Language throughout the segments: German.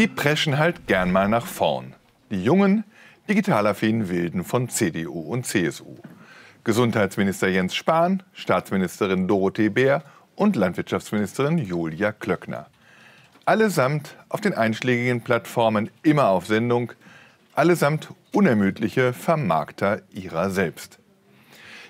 Sie preschen halt gern mal nach vorn. Die jungen, digitalaffinen Wilden von CDU und CSU. Gesundheitsminister Jens Spahn, Staatsministerin Dorothee Bär und Landwirtschaftsministerin Julia Klöckner. Allesamt auf den einschlägigen Plattformen immer auf Sendung, allesamt unermüdliche Vermarkter ihrer selbst.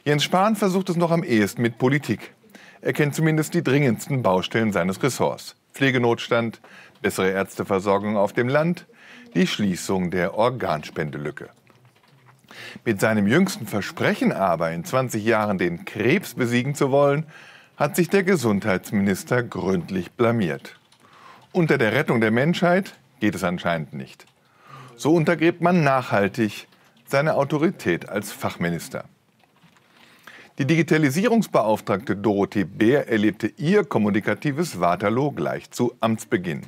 Jens Spahn versucht es noch am ehesten mit Politik. Er kennt zumindest die dringendsten Baustellen seines Ressorts. Pflegenotstand, bessere Ärzteversorgung auf dem Land, die Schließung der Organspendelücke. Mit seinem jüngsten Versprechen aber, in 20 Jahren den Krebs besiegen zu wollen, hat sich der Gesundheitsminister gründlich blamiert. Unter der Rettung der Menschheit geht es anscheinend nicht. So untergräbt man nachhaltig seine Autorität als Fachminister. Die Digitalisierungsbeauftragte Dorothee Bär erlebte ihr kommunikatives Waterloo gleich zu Amtsbeginn.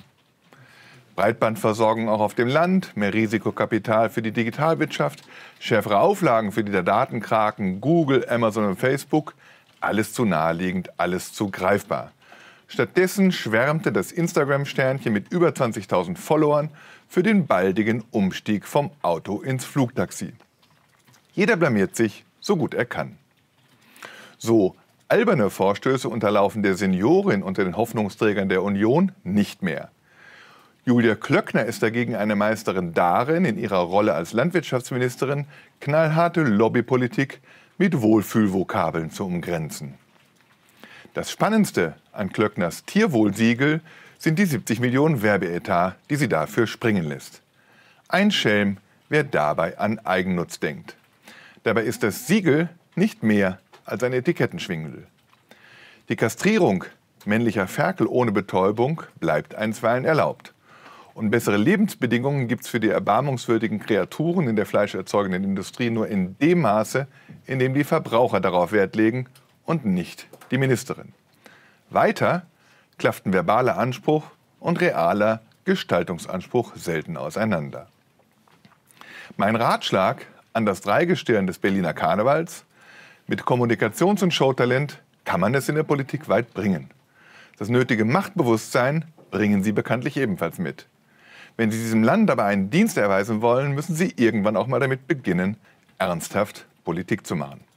Breitbandversorgung auch auf dem Land, mehr Risikokapital für die Digitalwirtschaft, schärfere Auflagen für die der Datenkraken, Google, Amazon und Facebook, alles zu naheliegend, alles zu greifbar. Stattdessen schwärmte das Instagram-Sternchen mit über 20.000 Followern für den baldigen Umstieg vom Auto ins Flugtaxi. Jeder blamiert sich, so gut er kann. So alberne Vorstöße unterlaufen der Seniorin unter den Hoffnungsträgern der Union nicht mehr. Julia Klöckner ist dagegen eine Meisterin darin, in ihrer Rolle als Landwirtschaftsministerin knallharte Lobbypolitik mit Wohlfühlvokabeln zu umgrenzen. Das Spannendste an Klöckners Tierwohlsiegel sind die 70 Millionen Werbeetat, die sie dafür springen lässt. Ein Schelm, wer dabei an Eigennutz denkt. Dabei ist das Siegel nicht mehr als ein Etikettenschwindel. Die Kastrierung männlicher Ferkel ohne Betäubung bleibt einstweilen erlaubt. Und bessere Lebensbedingungen gibt es für die erbarmungswürdigen Kreaturen in der fleischerzeugenden Industrie nur in dem Maße, in dem die Verbraucher darauf Wert legen und nicht die Ministerin. Weiter klafften verbaler Anspruch und realer Gestaltungsanspruch selten auseinander. Mein Ratschlag an das Dreigestirn des Berliner Karnevals mit Kommunikations- und Showtalent kann man es in der Politik weit bringen. Das nötige Machtbewusstsein bringen Sie bekanntlich ebenfalls mit. Wenn Sie diesem Land aber einen Dienst erweisen wollen, müssen Sie irgendwann auch mal damit beginnen, ernsthaft Politik zu machen.